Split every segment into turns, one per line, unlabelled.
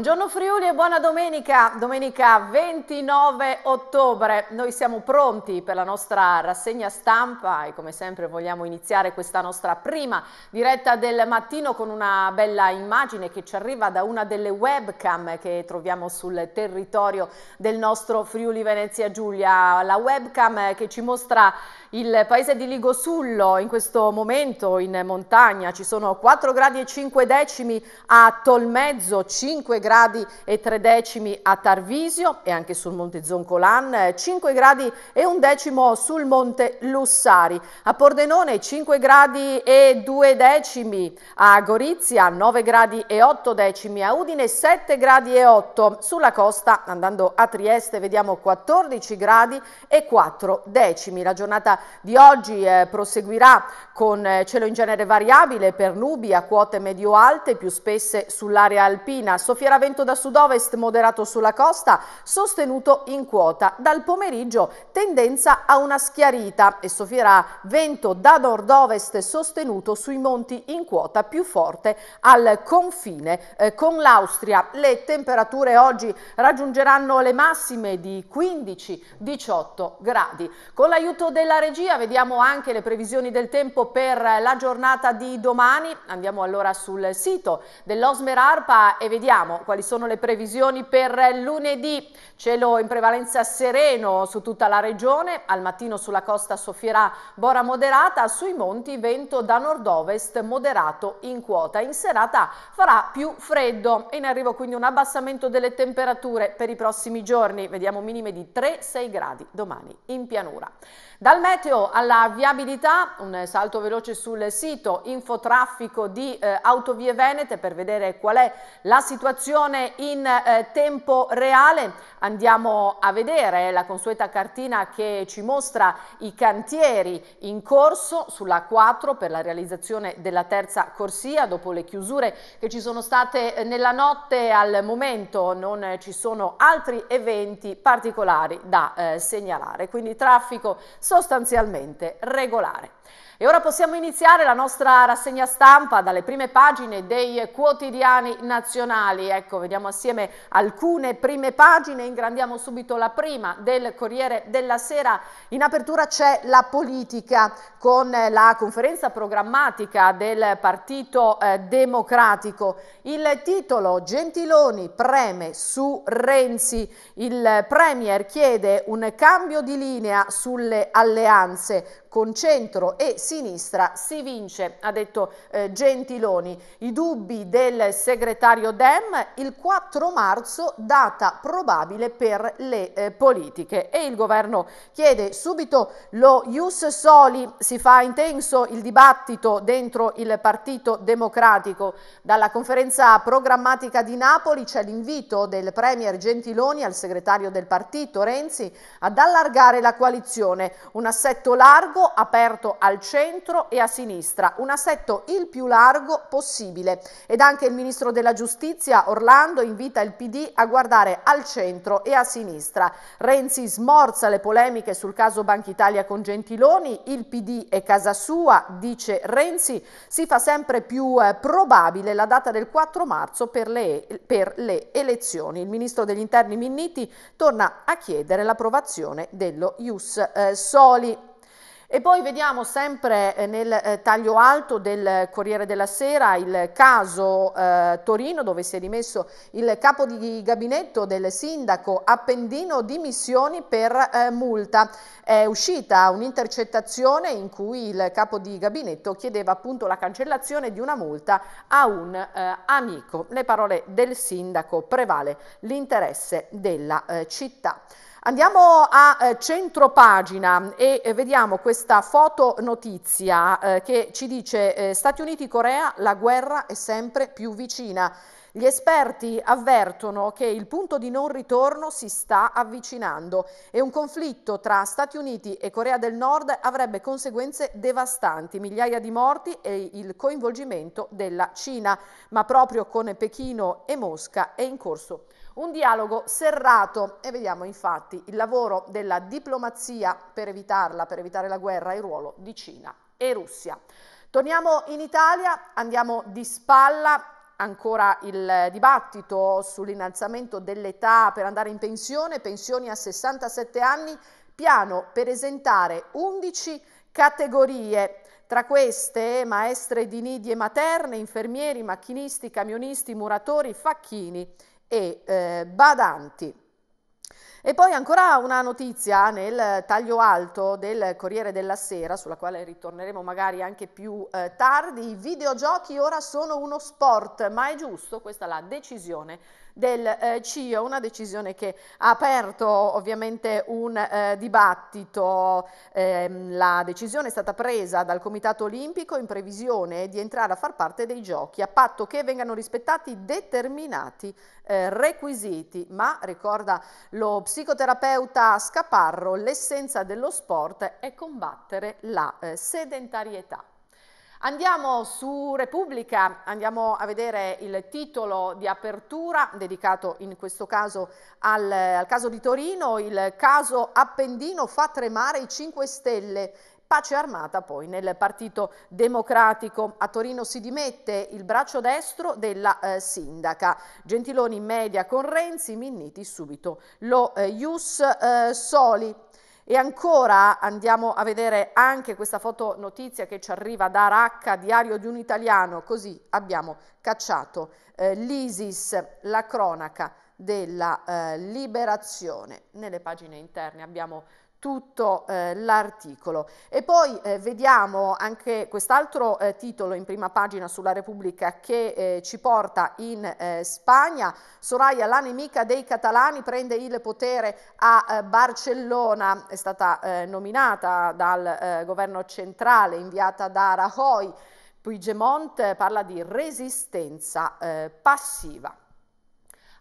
Buongiorno Friuli e buona domenica, domenica 29 ottobre. Noi siamo pronti per la nostra rassegna stampa e come sempre vogliamo iniziare questa nostra prima diretta del mattino con una bella immagine che ci arriva da una delle webcam che troviamo sul territorio del nostro Friuli Venezia Giulia. La webcam che ci mostra il paese di Ligosullo in questo momento in montagna. Ci sono 4 gradi e 5 decimi a Tolmezzo, 5 gradi gradi e tre decimi a Tarvisio e anche sul Monte Zoncolan, 5 eh, gradi e un decimo sul Monte Lussari. A Pordenone 5 gradi e 2 decimi, a Gorizia 9 gradi e 8 decimi, a Udine 7 gradi e 8. Sulla costa, andando a Trieste, vediamo 14 gradi e 4 decimi. La giornata di oggi eh, proseguirà con eh, cielo in genere variabile per nubi a quote medio-alte, più spesse sull'area alpina. Sofia vento da sud-ovest moderato sulla costa, sostenuto in quota. Dal pomeriggio tendenza a una schiarita e soffierà vento da nord-ovest sostenuto sui monti in quota più forte al confine eh, con l'Austria. Le temperature oggi raggiungeranno le massime di 15-18 gradi. Con l'aiuto della regia vediamo anche le previsioni del tempo per la giornata di domani. Andiamo allora sul sito dell'Osmer Arpa e vediamo quali sono le previsioni per lunedì. Cielo in prevalenza sereno su tutta la regione, al mattino sulla costa soffierà bora moderata, sui monti vento da nord-ovest moderato in quota. In serata farà più freddo, e in arrivo quindi un abbassamento delle temperature per i prossimi giorni, vediamo minime di 3-6 gradi domani in pianura. Dal meteo alla viabilità, un salto veloce sul sito infotraffico di eh, Autovie Venete per vedere qual è la situazione situazione in eh, tempo reale. Andiamo a vedere la consueta cartina che ci mostra i cantieri in corso sulla 4 per la realizzazione della terza corsia dopo le chiusure che ci sono state eh, nella notte al momento non ci sono altri eventi particolari da eh, segnalare quindi traffico sostanzialmente regolare. E ora possiamo iniziare la nostra rassegna stampa dalle prime pagine dei quotidiani nazionali. Ecco, vediamo assieme alcune prime pagine, ingrandiamo subito la prima del Corriere della Sera. In apertura c'è la politica con la conferenza programmatica del Partito eh, Democratico. Il titolo Gentiloni preme su Renzi. Il Premier chiede un cambio di linea sulle alleanze con centro e sinistra si vince, ha detto eh, Gentiloni. I dubbi del segretario Dem, il 4 marzo data probabile per le eh, politiche e il governo chiede subito lo Ius Soli, si fa intenso il dibattito dentro il Partito Democratico. Dalla conferenza programmatica di Napoli c'è l'invito del Premier Gentiloni al segretario del partito Renzi ad allargare la coalizione, un assetto largo largo aperto al centro e a sinistra, un assetto il più largo possibile ed anche il ministro della giustizia Orlando invita il PD a guardare al centro e a sinistra. Renzi smorza le polemiche sul caso Banca Italia con Gentiloni, il PD è casa sua, dice Renzi, si fa sempre più eh, probabile la data del 4 marzo per le, per le elezioni. Il ministro degli interni Minniti torna a chiedere l'approvazione dello Ius eh, Soli. E poi vediamo sempre eh, nel eh, taglio alto del Corriere della Sera il caso eh, Torino dove si è dimesso il capo di gabinetto del sindaco Appendino dimissioni per eh, multa. È uscita un'intercettazione in cui il capo di gabinetto chiedeva appunto la cancellazione di una multa a un eh, amico. Le parole del sindaco prevale l'interesse della eh, città. Andiamo a eh, centro pagina e eh, vediamo questa fotonotizia eh, che ci dice eh, Stati Uniti-Corea la guerra è sempre più vicina. Gli esperti avvertono che il punto di non ritorno si sta avvicinando e un conflitto tra Stati Uniti e Corea del Nord avrebbe conseguenze devastanti, migliaia di morti e il coinvolgimento della Cina, ma proprio con Pechino e Mosca è in corso un dialogo serrato e vediamo infatti il lavoro della diplomazia per evitarla, per evitare la guerra e il ruolo di Cina e Russia. Torniamo in Italia, andiamo di spalla ancora il dibattito sull'innalzamento dell'età per andare in pensione, pensioni a 67 anni, piano per esentare 11 categorie. Tra queste maestre di nidi e materne, infermieri, macchinisti, camionisti, muratori, facchini e eh, badanti. E poi ancora una notizia nel taglio alto del Corriere della Sera, sulla quale ritorneremo magari anche più eh, tardi, i videogiochi ora sono uno sport, ma è giusto, questa è la decisione del eh, CIO, una decisione che ha aperto ovviamente un eh, dibattito. Eh, la decisione è stata presa dal Comitato Olimpico in previsione di entrare a far parte dei giochi, a patto che vengano rispettati determinati eh, requisiti, ma ricorda lo psicoterapeuta Scaparro, l'essenza dello sport è combattere la eh, sedentarietà. Andiamo su Repubblica, andiamo a vedere il titolo di apertura dedicato in questo caso al, al caso di Torino, il caso Appendino fa tremare i 5 Stelle pace armata poi nel Partito Democratico. A Torino si dimette il braccio destro della eh, sindaca. Gentiloni in media con Renzi, Minniti subito lo eh, Ius eh, Soli. E ancora andiamo a vedere anche questa fotonotizia che ci arriva da Raqqa, diario di un italiano, così abbiamo cacciato eh, l'ISIS, la cronaca della eh, liberazione. Nelle pagine interne abbiamo tutto eh, l'articolo. E poi eh, vediamo anche quest'altro eh, titolo in prima pagina sulla Repubblica che eh, ci porta in eh, Spagna. Soraya, la nemica dei catalani, prende il potere a eh, Barcellona, è stata nominata dal governo centrale, inviata da Rajoy. Puigdemont parla di resistenza passiva.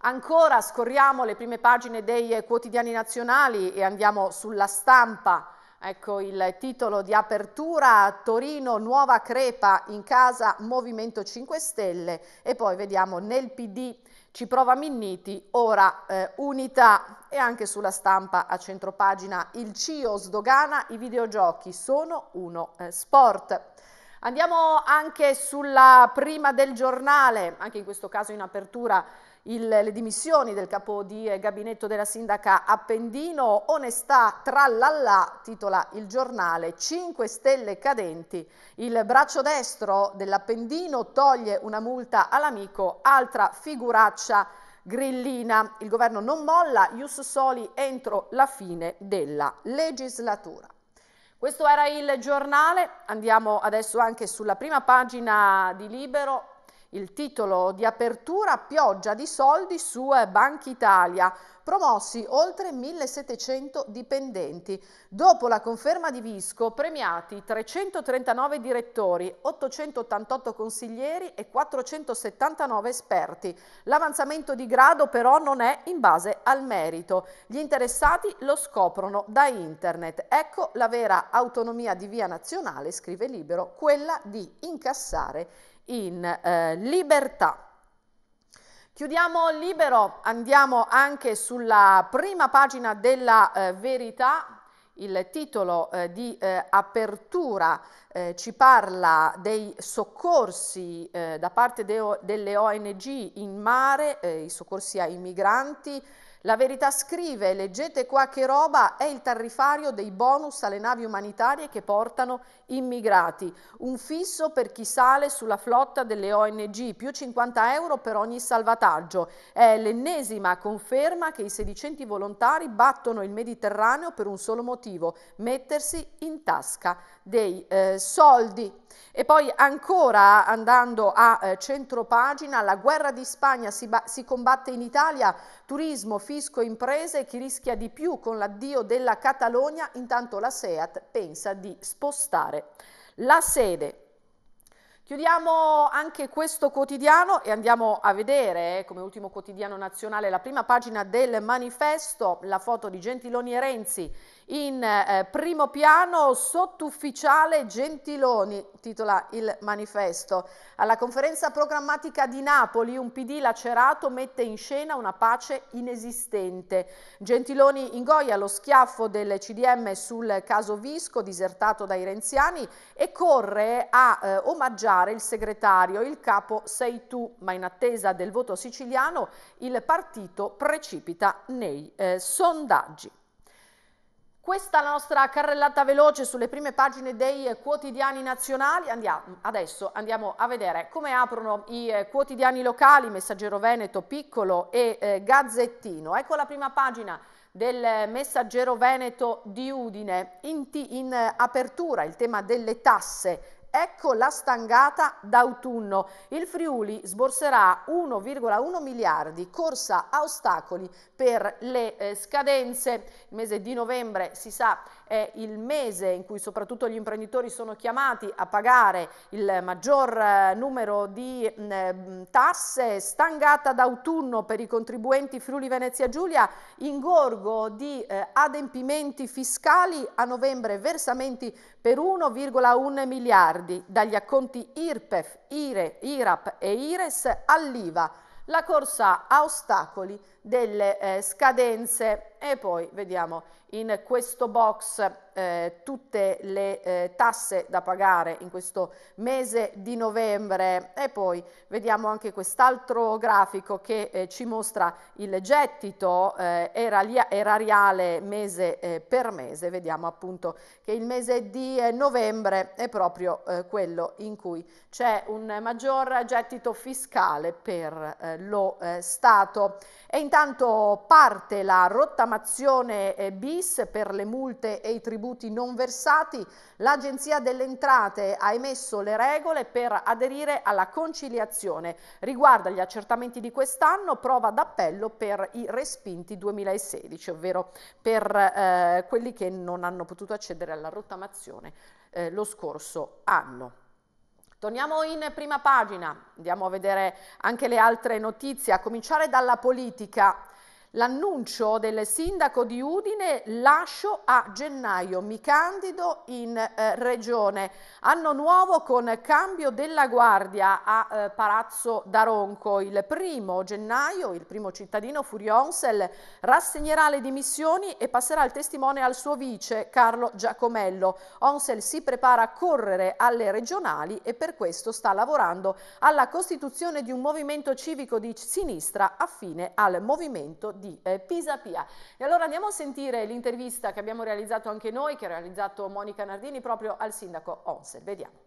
Ancora scorriamo le prime pagine dei quotidiani nazionali e andiamo sulla stampa. Ecco il titolo di apertura, Torino nuova crepa in casa Movimento 5 Stelle e poi vediamo nel PD ci prova Minniti, ora eh, Unità e anche sulla stampa a centropagina il CIO sdogana i videogiochi sono uno eh, sport. Andiamo anche sulla prima del giornale, anche in questo caso in apertura il, le dimissioni del capo di eh, gabinetto della sindaca Appendino, onestà tra l'allà, titola il giornale, 5 stelle cadenti, il braccio destro dell'Appendino toglie una multa all'amico, altra figuraccia grillina, il governo non molla, Ius Soli entro la fine della legislatura. Questo era il giornale, andiamo adesso anche sulla prima pagina di Libero, il titolo di apertura Pioggia di soldi su eh, Banca Italia, promossi oltre 1700 dipendenti. Dopo la conferma di Visco, premiati 339 direttori, 888 consiglieri e 479 esperti. L'avanzamento di grado però non è in base al merito. Gli interessati lo scoprono da internet. Ecco la vera autonomia di via nazionale, scrive Libero, quella di incassare in eh, libertà. Chiudiamo libero, andiamo anche sulla prima pagina della eh, verità, il titolo eh, di eh, apertura eh, ci parla dei soccorsi eh, da parte de delle ONG in mare, eh, i soccorsi ai migranti, la verità scrive, leggete qua che roba, è il tarrifario dei bonus alle navi umanitarie che portano immigrati, un fisso per chi sale sulla flotta delle ONG, più 50 euro per ogni salvataggio. È l'ennesima conferma che i sedicenti volontari battono il Mediterraneo per un solo motivo, mettersi in tasca dei eh, soldi. E poi ancora andando a eh, centropagina, la guerra di Spagna si, si, combatte in Italia, turismo, fisco, imprese, chi rischia di più con l'addio della Catalogna, intanto la SEAT pensa di spostare la sede. Chiudiamo anche questo quotidiano e andiamo a vedere eh, come ultimo quotidiano nazionale la prima pagina del manifesto, la foto di Gentiloni e Renzi in eh, primo piano sottufficiale Gentiloni, titola il manifesto. Alla conferenza programmatica di Napoli un PD lacerato mette in scena una pace inesistente. Gentiloni ingoia lo schiaffo del CDM sul caso Visco disertato dai renziani e corre a eh, omaggiare il segretario, il capo sei tu, ma in attesa del voto siciliano il partito precipita nei eh, sondaggi. Questa è la nostra carrellata veloce sulle prime pagine dei eh, quotidiani nazionali. Andiamo, adesso andiamo a vedere come aprono i eh, quotidiani locali, Messaggero Veneto, Piccolo e eh, Gazzettino. Ecco la prima pagina del Messaggero Veneto di Udine. In, in eh, apertura il tema delle tasse Ecco la stangata d'autunno. Il Friuli sborserà 1,1 miliardi, corsa a ostacoli per le eh, scadenze il mese di novembre si sa è il mese in cui soprattutto gli imprenditori sono chiamati a pagare il maggior eh, numero di mh, mm, eh, tasse, stangata d'autunno per i contribuenti Friuli Venezia Giulia, ingorgo di eh, adempimenti fiscali a novembre, versamenti per 1,1 miliardi dagli acconti IRPEF, IRE, IRAP e IRES all'IVA. La corsa a ostacoli delle eh, scadenze e poi vediamo in questo box eh, tutte le eh, tasse da pagare in questo mese di novembre e poi vediamo anche quest'altro grafico che eh, ci mostra il gettito eh, erariale mese eh, per mese, vediamo appunto che il mese di novembre è proprio quello in cui c'è un maggior gettito fiscale per lo Stato e intanto Intanto parte la rottamazione eh, bis per le multe e i tributi non versati. L'Agenzia delle Entrate ha emesso le regole per aderire alla conciliazione. Riguarda gli accertamenti di quest'anno, prova d'appello per i respinti 2016, ovvero per eh, quelli che non hanno potuto accedere alla rottamazione eh, lo scorso anno. Torniamo in prima pagina, andiamo a vedere anche le altre notizie, a cominciare dalla politica. L'annuncio del sindaco di Udine lascio a gennaio, mi candido in eh, regione. Anno nuovo con cambio della guardia a eh, Palazzo d'Aronco. Il primo gennaio il primo cittadino Furio Onsel rassegnerà le dimissioni e passerà il testimone al suo vice Carlo Giacomello. Onsel si prepara a correre alle regionali e per questo sta lavorando alla costituzione di un movimento civico di sinistra affine al movimento di di eh, Pisa Pia. E allora andiamo a sentire l'intervista che abbiamo realizzato anche noi, che ha realizzato Monica Nardini proprio al sindaco Onsel. Vediamo.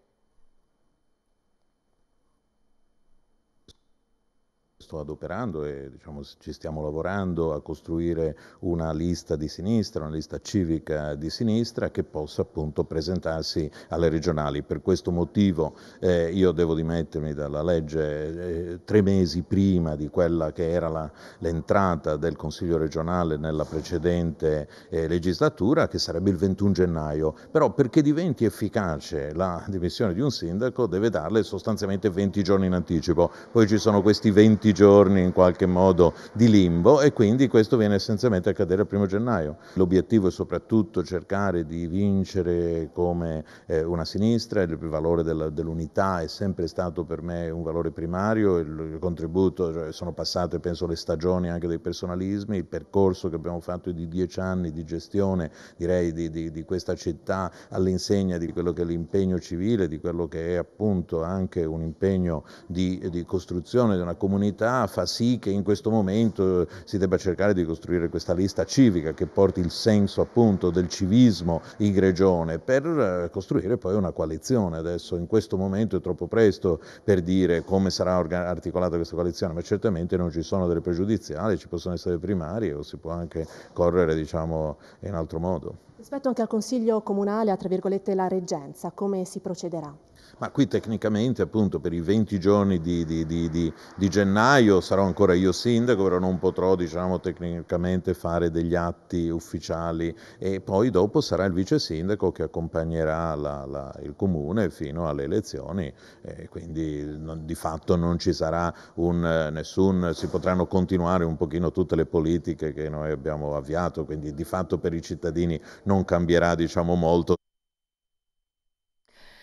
sto adoperando e diciamo, ci stiamo lavorando a costruire una lista di sinistra, una lista civica di sinistra che possa appunto presentarsi alle regionali. Per questo motivo eh, io devo dimettermi dalla legge eh, tre mesi prima di quella che era l'entrata del Consiglio regionale nella precedente eh, legislatura, che sarebbe il 21 gennaio. Però perché diventi efficace la dimissione di un sindaco deve darle sostanzialmente 20 giorni in anticipo. Poi ci sono questi 20 giorni giorni in qualche modo di limbo e quindi questo viene essenzialmente a cadere il primo gennaio. L'obiettivo è soprattutto cercare di vincere come eh, una sinistra, il valore della, dell'unità è sempre stato per me un valore primario, il, il contributo, cioè, sono passate penso le stagioni anche dei personalismi, il percorso che abbiamo fatto di dieci anni di gestione direi di, di, di questa città all'insegna di quello che è l'impegno civile, di quello che è appunto anche un impegno di, di costruzione di una comunità fa sì che in questo momento eh, si debba cercare di costruire questa lista civica che porti il senso appunto del civismo in regione per eh, costruire poi una coalizione. Adesso in questo momento è troppo presto per dire come sarà articolata questa coalizione, ma certamente non ci sono delle pregiudiziali, ci possono essere primarie o si può anche correre diciamo, in altro modo.
Rispetto anche al Consiglio Comunale, a tra virgolette la reggenza, come si procederà?
ma qui tecnicamente appunto per i 20 giorni di, di, di, di gennaio sarò ancora io sindaco, però non potrò diciamo, tecnicamente fare degli atti ufficiali e poi dopo sarà il vice sindaco che accompagnerà la, la, il comune fino alle elezioni, eh, quindi non, di fatto non ci sarà un, nessun, si potranno continuare un pochino tutte le politiche che noi abbiamo avviato, quindi di fatto per i cittadini non cambierà diciamo, molto.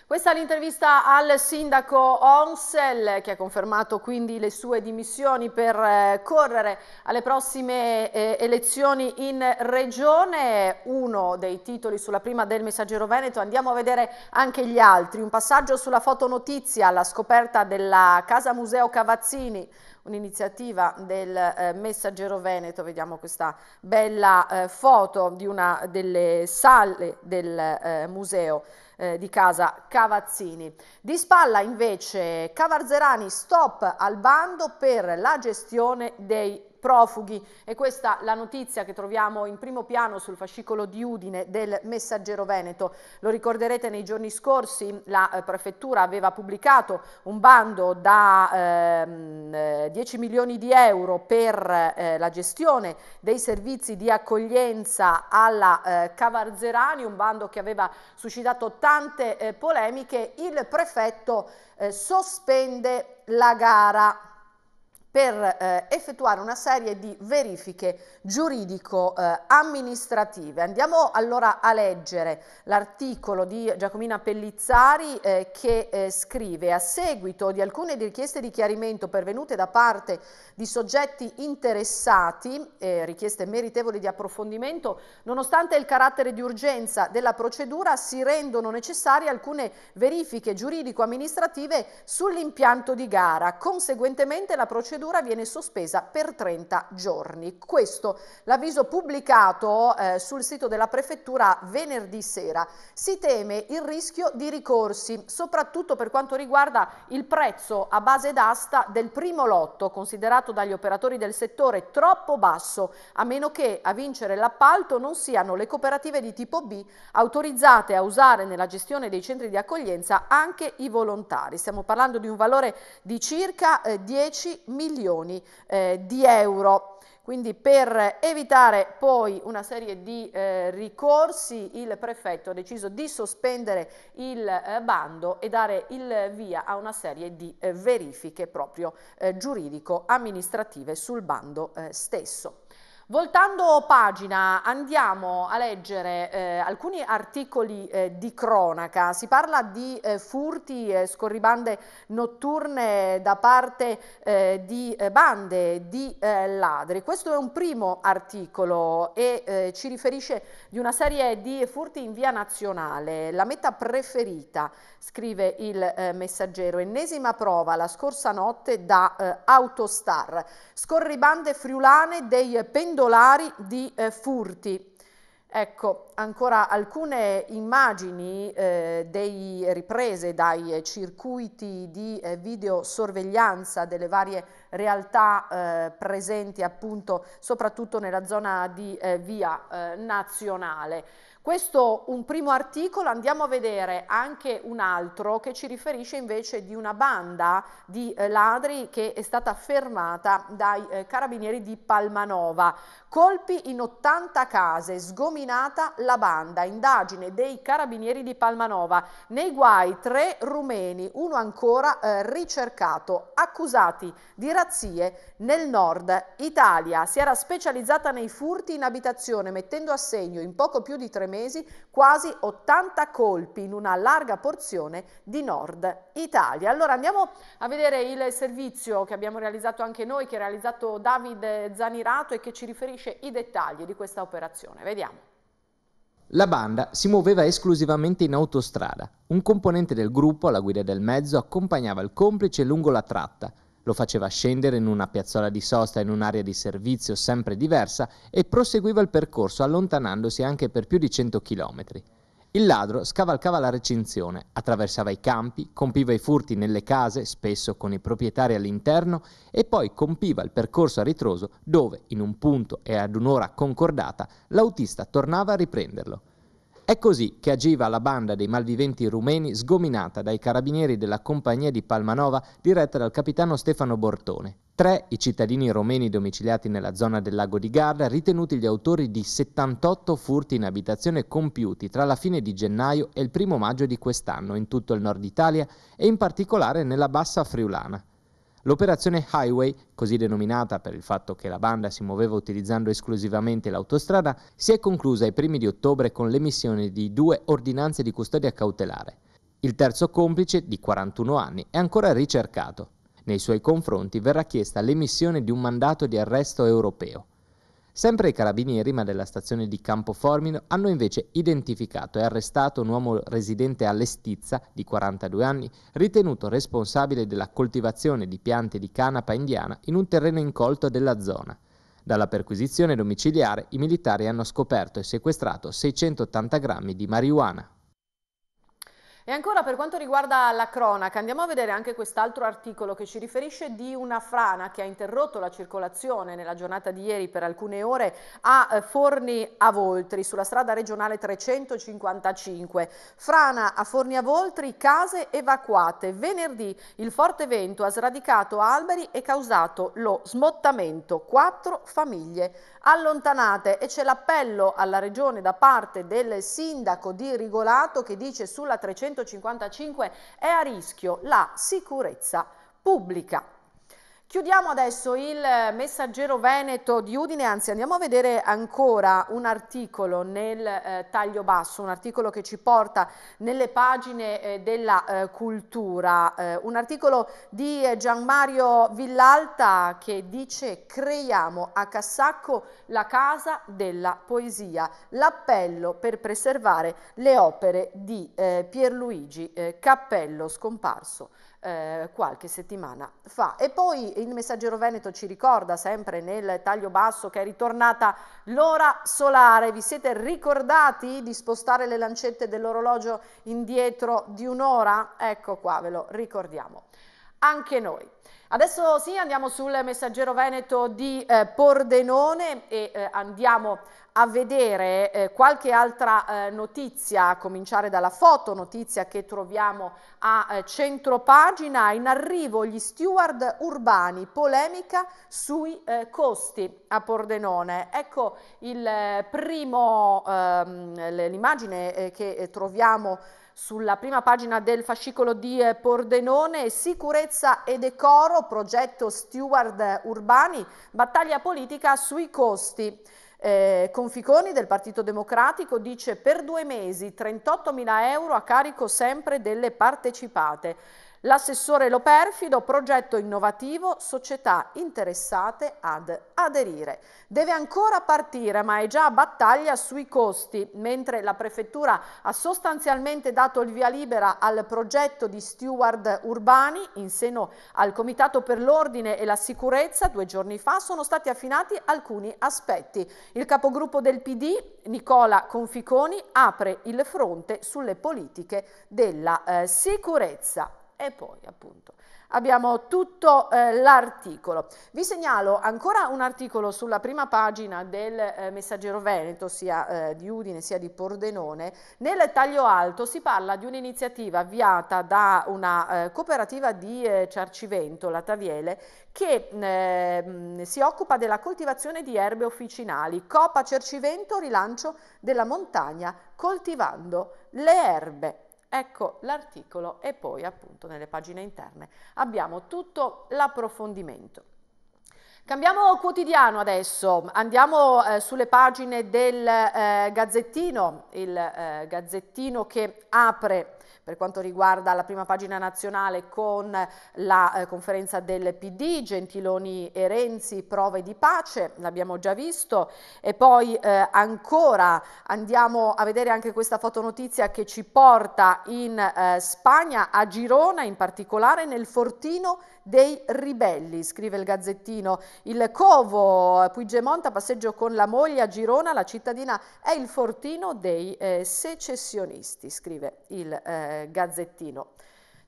Questa è l'intervista al sindaco Onsel che ha confermato quindi le sue dimissioni per eh, correre alle prossime eh, elezioni in regione, uno dei titoli sulla prima del Messaggero Veneto, andiamo a vedere anche gli altri, un passaggio sulla fotonotizia, la scoperta della Casa Museo Cavazzini, un'iniziativa del eh, Messaggero Veneto, vediamo questa bella eh, foto di una delle sale del eh, museo eh, di casa Cavazzini. Di spalla invece Cavarzerani stop al bando per la gestione dei profughi e questa la notizia che troviamo in primo piano sul fascicolo di Udine del Messaggero Veneto. Lo ricorderete nei giorni scorsi la eh, prefettura aveva pubblicato un bando da ehm, 10 eh, milioni di euro per eh, la gestione dei servizi di accoglienza alla eh, Cavarzerani, un bando che aveva suscitato tante eh, polemiche. Il prefetto eh, sospende la gara per eh, effettuare una serie di verifiche giuridico-amministrative. Eh, Andiamo allora a leggere l'articolo di Giacomina Pellizzari eh, che eh, scrive a seguito di alcune richieste di chiarimento pervenute da parte di soggetti interessati, eh, richieste meritevoli di approfondimento, nonostante il carattere di urgenza della procedura si rendono necessarie alcune verifiche giuridico-amministrative sull'impianto di gara. Conseguentemente la procedura procedura viene sospesa per 30 giorni. Questo l'avviso pubblicato eh, sul sito della Prefettura venerdì sera. Si teme il rischio di ricorsi, soprattutto per quanto riguarda il prezzo a base d'asta del primo lotto, considerato dagli operatori del settore troppo basso, a meno che a vincere l'appalto non siano le cooperative di tipo B autorizzate a usare nella gestione dei centri di accoglienza anche i volontari. Stiamo parlando di un valore di circa 10 eh, milioni milioni eh, di euro. Quindi per evitare poi una serie di eh, ricorsi il prefetto ha deciso di sospendere il eh, bando e dare il via a una serie di eh, verifiche proprio eh, giuridico-amministrative sul bando eh, stesso. Voltando pagina andiamo a leggere eh, alcuni articoli eh, di cronaca, si parla di eh, furti e scorribande notturne da parte eh, di eh, bande di eh, ladri. Questo è un primo articolo e ci riferisce di una serie di furti in via nazionale. La meta preferita, scrive il messaggero, ennesima prova la scorsa notte da Autostar. Scorribande friulane dei pendolari pendolari di eh, furti. Ecco, ancora alcune immagini eh, dei, riprese dai eh, circuiti di eh, videosorveglianza delle varie realtà presenti appunto soprattutto nella zona di via nazionale. Questo un primo articolo, andiamo a vedere anche un altro che ci riferisce invece di una banda di eh, ladri che è stata fermata dai eh, carabinieri di Palmanova. Colpi in 80 case, sgominata la banda, indagine dei carabinieri di Palmanova. Nei guai tre rumeni, uno ancora eh, ricercato, accusati di razzie nel nord Italia. Si era specializzata nei furti in abitazione mettendo a segno in poco più di tre mesi mesi quasi 80 colpi in una larga porzione di Nord Italia. Allora andiamo a vedere il servizio che abbiamo realizzato anche noi, che ha realizzato Davide Zanirato e che ci riferisce i dettagli di questa operazione. Vediamo.
La banda si muoveva esclusivamente in autostrada. Un componente del gruppo alla guida del mezzo accompagnava il complice lungo la tratta lo faceva scendere in una piazzola di sosta in un'area di servizio sempre diversa e proseguiva il percorso allontanandosi anche per più di 100 km. Il ladro scavalcava la recinzione, attraversava i campi, compiva i furti nelle case, spesso con i proprietari all'interno, e poi compiva il percorso a ritroso dove, in un punto e ad un'ora concordata, l'autista tornava a riprenderlo. È così che agiva la banda dei malviventi rumeni sgominata dai carabinieri della compagnia di Palmanova diretta dal capitano Stefano Bortone. Tre i cittadini romeni domiciliati nella zona del lago di Garda ritenuti gli autori di 78 furti in abitazione compiuti tra la fine di gennaio e il primo maggio di quest'anno in tutto il nord Italia e in particolare nella bassa friulana. L'operazione Highway, così denominata per il fatto che la banda si muoveva utilizzando esclusivamente l'autostrada, si è conclusa ai primi di ottobre con l'emissione di due ordinanze di custodia cautelare. Il terzo complice, di 41 anni, è ancora ricercato. Nei suoi confronti verrà chiesta l'emissione di un mandato di arresto europeo. Sempre i carabinieri, ma della stazione di Campo Formino, hanno invece identificato e arrestato un uomo residente a Lestizza, di 42 anni, ritenuto responsabile della coltivazione di piante di canapa indiana in un terreno incolto della zona. Dalla perquisizione domiciliare i militari hanno scoperto e sequestrato 680 grammi di marijuana.
E ancora per quanto riguarda la cronaca, andiamo a vedere anche quest'altro articolo che ci riferisce di una frana che ha interrotto la circolazione nella giornata di ieri per alcune ore a eh, Forni a Voltri, sulla strada regionale 355. Frana a Forni a Voltri, case evacuate. Venerdì il forte vento ha sradicato alberi e causato lo smottamento. Quattro famiglie allontanate e c'è l'appello alla regione da parte del sindaco di Rigolato che dice sulla 355 155 è a rischio la sicurezza pubblica. Chiudiamo adesso il messaggero veneto di Udine, anzi andiamo a vedere ancora un articolo nel eh, taglio basso, un articolo che ci porta nelle pagine eh, della eh, cultura, eh, un articolo di eh, Gian Mario Villalta che dice creiamo a Cassacco la casa della poesia, l'appello per preservare le opere di eh, Pierluigi Cappello scomparso eh, qualche settimana fa. E poi il messaggero Veneto ci ricorda sempre nel taglio basso che è ritornata l'ora solare. Vi siete ricordati di spostare le lancette dell'orologio indietro di un'ora? Ecco qua, ve lo ricordiamo anche noi. Adesso sì, andiamo sul messaggero veneto di eh, Pordenone e eh, andiamo a vedere eh, qualche altra eh, notizia, a cominciare dalla foto, notizia che troviamo a eh, centropagina, in arrivo gli steward urbani, polemica sui eh, costi a Pordenone. Ecco ehm, l'immagine che troviamo sulla prima pagina del fascicolo di eh, Pordenone, sicurezza e decoro, progetto steward urbani, battaglia politica sui costi. Eh, Conficoni del Partito Democratico dice per due mesi 38 mila euro a carico sempre delle partecipate. L'assessore Lo Perfido, progetto innovativo, società interessate ad aderire. Deve ancora partire, ma è già a battaglia sui costi, mentre la prefettura ha sostanzialmente dato il via libera al progetto di steward urbani in seno al Comitato per l'Ordine e la Sicurezza, due giorni fa sono stati affinati alcuni aspetti. Il capogruppo del PD, Nicola Conficoni, apre il fronte sulle politiche della eh, sicurezza e poi appunto abbiamo tutto eh, l'articolo. Vi segnalo ancora un articolo sulla prima pagina del eh, Messaggero Veneto, sia eh, di Udine sia di Pordenone. Nel taglio alto si parla di un'iniziativa avviata da una eh, cooperativa di eh, Ciarcivento, la Taviele, che eh, si occupa della coltivazione di erbe officinali. Copa Cercivento, rilancio della montagna coltivando le erbe Ecco l'articolo e poi appunto nelle pagine interne abbiamo tutto l'approfondimento. Cambiamo quotidiano adesso, andiamo eh, sulle pagine del eh, Gazzettino, il eh, Gazzettino che apre per quanto riguarda la prima pagina nazionale con la eh, conferenza del PD, Gentiloni e Renzi, prove di pace, l'abbiamo già visto, e poi eh, ancora andiamo a vedere anche questa fotonotizia che ci porta in eh, Spagna, a Girona in particolare, nel Fortino dei ribelli, scrive il Gazzettino. Il covo eh, Puigdemont a passeggio con la moglie a Girona, la cittadina è il fortino dei eh, secessionisti, scrive il eh, Gazzettino.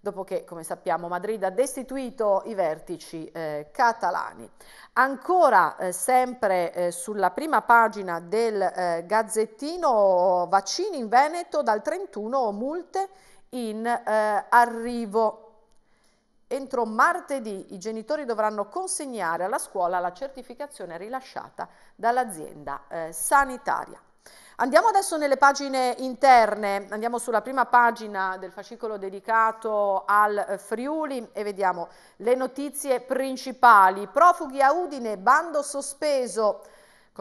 Dopo che, come sappiamo, Madrid ha destituito i vertici eh, catalani. Ancora eh, sempre eh, sulla prima pagina del eh, Gazzettino, vaccini in Veneto dal 31, multe in eh, arrivo. Entro martedì i genitori dovranno consegnare alla scuola la certificazione rilasciata dall'azienda eh, sanitaria. Andiamo adesso nelle pagine interne, andiamo sulla prima pagina del fascicolo dedicato al eh, Friuli e vediamo le notizie principali. Profughi a Udine, bando sospeso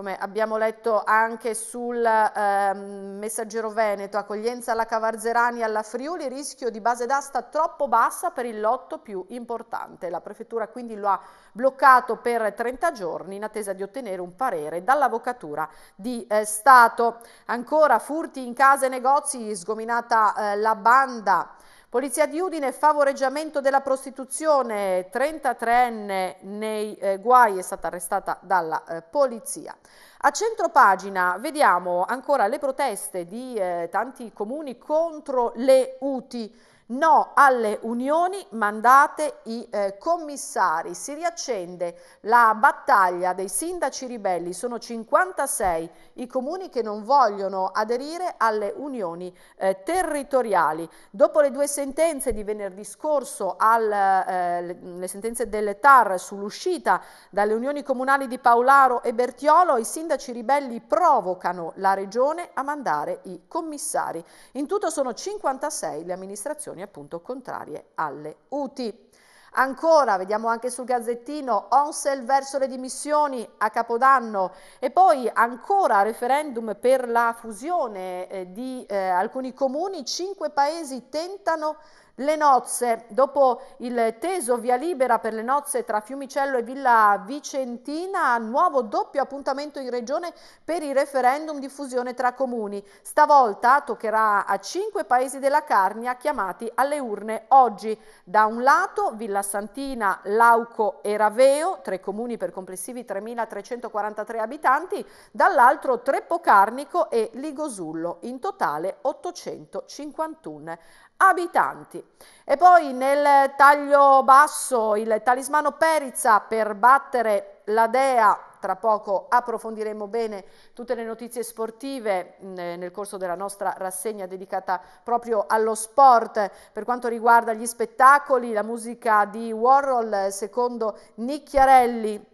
come abbiamo letto anche sul eh, messaggero Veneto, accoglienza alla Cavarzerani e alla Friuli, rischio di base d'asta troppo bassa per il lotto più importante. La prefettura quindi lo ha bloccato per 30 giorni in attesa di ottenere un parere dall'avvocatura di eh, Stato. Ancora furti in case e negozi, sgominata eh, la banda Polizia di Udine, favoreggiamento della prostituzione, 33enne nei eh, guai è stata arrestata dalla eh, polizia. A centropagina vediamo ancora le proteste di eh, tanti comuni contro le UTI. No alle unioni, mandate i eh, commissari. Si riaccende la battaglia dei sindaci ribelli. Sono 56 i comuni che non vogliono aderire alle unioni eh, territoriali. Dopo le due sentenze di venerdì scorso, al, eh, le sentenze del TAR sull'uscita dalle unioni comunali di Paolaro e Bertiolo, i sindaci sindaci ribelli provocano la regione a mandare i commissari. In tutto sono 56 le amministrazioni appunto contrarie alle UTI. Ancora, vediamo anche sul Gazzettino, Onsel verso le dimissioni a Capodanno e poi ancora referendum per la fusione eh, di eh, alcuni comuni, cinque paesi tentano le nozze, dopo il teso via libera per le nozze tra Fiumicello e Villa Vicentina, nuovo doppio appuntamento in regione per il referendum di fusione tra comuni. Stavolta toccherà a cinque paesi della Carnia chiamati alle urne oggi. Da un lato Villa Santina, Lauco e Raveo, tre comuni per complessivi 3.343 abitanti, dall'altro Treppocarnico e Ligosullo, in totale 851 abitanti. E poi nel taglio basso il talismano Perizza per battere la Dea tra poco approfondiremo bene tutte le notizie sportive mm, eh, nel corso della nostra rassegna dedicata proprio allo sport. Per quanto riguarda gli spettacoli, la musica di Warhol secondo Nicchiarelli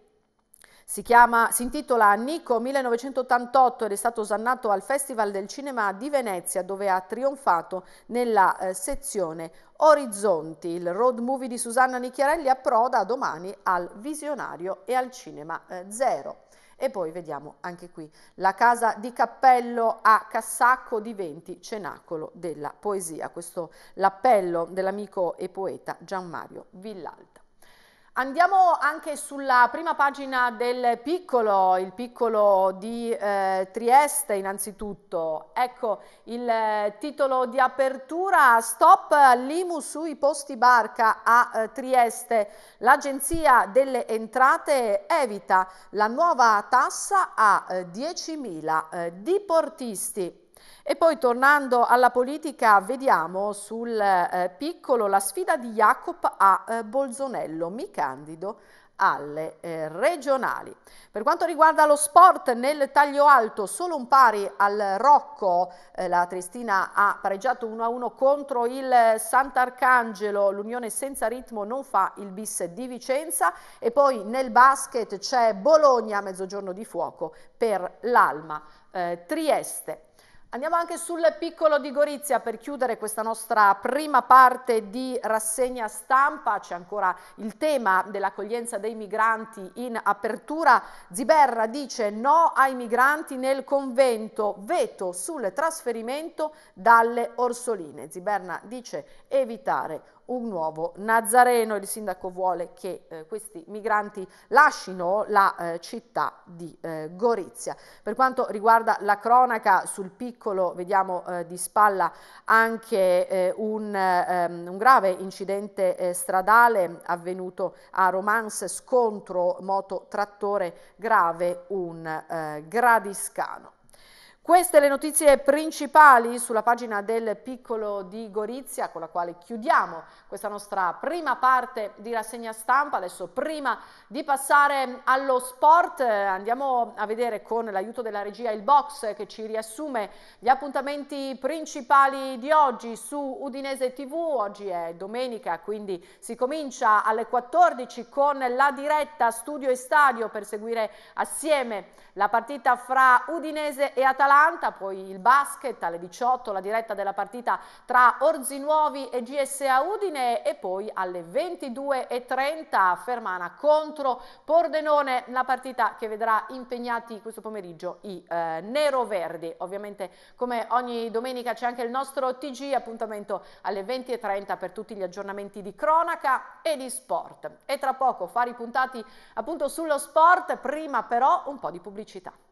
si, chiama, si intitola Nico 1988 ed è stato osannato al Festival del Cinema di Venezia dove ha trionfato nella eh, sezione Orizzonti. Il road movie di Susanna Nicchiarelli approda domani al Visionario e al Cinema eh, Zero. E poi vediamo anche qui la casa di cappello a Cassacco diventi cenacolo della poesia. Questo l'appello dell'amico e poeta Gianmario Mario Andiamo anche sulla prima pagina del piccolo, il piccolo di eh, Trieste innanzitutto. Ecco il eh, titolo di apertura, stop l'IMU sui posti barca a eh, Trieste. L'Agenzia delle Entrate evita la nuova tassa a 10.000 eh, eh, diportisti. E poi tornando alla politica, vediamo sul eh, piccolo la sfida di Jacob a eh, Bolzonello, mi candido alle eh, regionali. Per quanto riguarda lo sport, nel taglio alto solo un pari al Rocco, eh, la Tristina ha pareggiato 1-1 contro il Sant'Arcangelo, l'Unione senza ritmo non fa il bis di Vicenza e poi nel basket c'è Bologna mezzogiorno di fuoco per l'Alma. Eh, Trieste Andiamo anche sul piccolo di Gorizia per chiudere questa nostra prima parte di rassegna stampa, c'è ancora il tema dell'accoglienza dei migranti in apertura. Ziberra dice no ai migranti nel convento, veto sul trasferimento dalle Orsoline. Ziberna dice evitare un nuovo Nazareno. Il sindaco vuole che eh, questi migranti lasciano la eh, città di eh, Gorizia. Per quanto riguarda la cronaca, sul piccolo vediamo eh, di spalla anche eh, un, ehm, un, grave incidente eh, stradale avvenuto a Romance, scontro moto-trattore grave, un gradiscano. Queste le notizie principali sulla pagina del Piccolo di Gorizia con la quale chiudiamo questa nostra prima parte di rassegna stampa. Adesso prima di passare allo sport andiamo a vedere con l'aiuto della regia il box che ci riassume gli appuntamenti principali di oggi su Udinese TV. Oggi è domenica quindi si comincia alle 14 con la diretta studio e stadio per seguire assieme la partita fra Udinese e Atalanta 80, poi il basket alle 18 la diretta della partita tra Orzinuovi e GSA Udine e poi alle 22.30 Fermana contro Pordenone, la partita che vedrà impegnati questo pomeriggio i eh, neroverdi. Ovviamente come ogni domenica c'è anche il nostro TG, appuntamento alle 20.30 per tutti gli aggiornamenti di cronaca e di sport. E tra poco fare i puntati appunto sullo sport, prima però un po' di pubblicità.